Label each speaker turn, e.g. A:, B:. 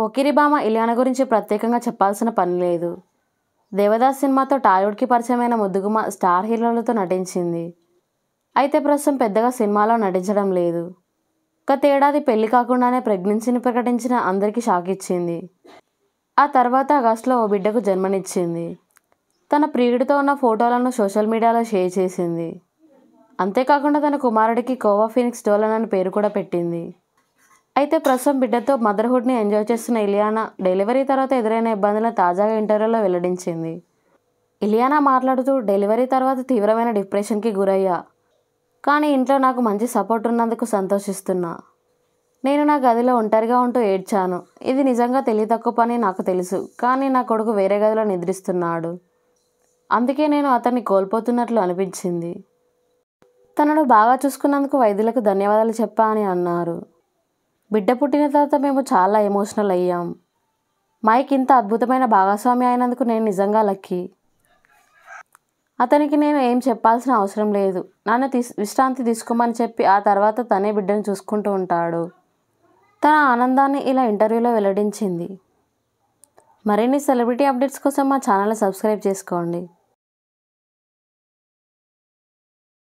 A: కోకిరిబామ ఇలియానా గురించి ప్రత్యేకంగా చెప్పాల్సిన పని లేదు దేవదాస్ సినిమాతో టాలీవుడ్కి పరిచయమైన ముద్దుగుమ స్టార్ హీరోలతో నటించింది అయితే ప్రస్తుతం పెద్దగా సినిమాలో నటించడం లేదు గతేడాది పెళ్లి కాకుండానే ప్రెగ్నెన్సీని ప్రకటించిన అందరికీ షాక్ ఇచ్చింది ఆ తర్వాత ఆగస్టులో ఓ బిడ్డకు జన్మనిచ్చింది తన ప్రియుడితో ఉన్న ఫోటోలను సోషల్ మీడియాలో షేర్ చేసింది అంతేకాకుండా తన కుమారుడికి కోవా ఫినిక్స్ డోలన్ అని పేరు కూడా పెట్టింది అయితే ప్రస్తుతం బిడ్డతో మదర్హుడ్ని ఎంజాయ్ చేస్తున్న ఇలియానా డెలివరీ తర్వాత ఎదురైన ఇబ్బందులను తాజాగా ఇంటర్వ్యూలో వెల్లడించింది ఇలియానా మాట్లాడుతూ డెలివరీ తర్వాత తీవ్రమైన డిప్రెషన్కి గురయ్యా కానీ ఇంట్లో నాకు మంచి సపోర్ట్ ఉన్నందుకు సంతోషిస్తున్నా నేను నా గదిలో ఒంటరిగా ఉంటూ ఏడ్చాను ఇది నిజంగా తెలియ తక్కువ పని నాకు తెలుసు కానీ నా కొడుకు వేరే గదిలో నిద్రిస్తున్నాడు అందుకే నేను అతన్ని కోల్పోతున్నట్లు అనిపించింది తనను బాగా చూసుకున్నందుకు వైద్యులకు ధన్యవాదాలు చెప్పా అని అన్నారు బిడ్డ పుట్టిన తర్వాత మేము చాలా ఎమోషనల్ అయ్యాం మైక్ ఇంత అద్భుతమైన భాగస్వామి అయినందుకు నేను నిజంగా లక్కీ అతనికి నేను ఏం చెప్పాల్సిన అవసరం లేదు నన్ను తీ విశ్రాంతి తీసుకోమని చెప్పి ఆ తర్వాత తనే బిడ్డను చూసుకుంటూ ఉంటాడు తన ఆనందాన్ని ఇలా ఇంటర్వ్యూలో వెల్లడించింది మరిన్ని సెలబ్రిటీ అప్డేట్స్ కోసం మా ఛానల్ సబ్స్క్రైబ్ చేసుకోండి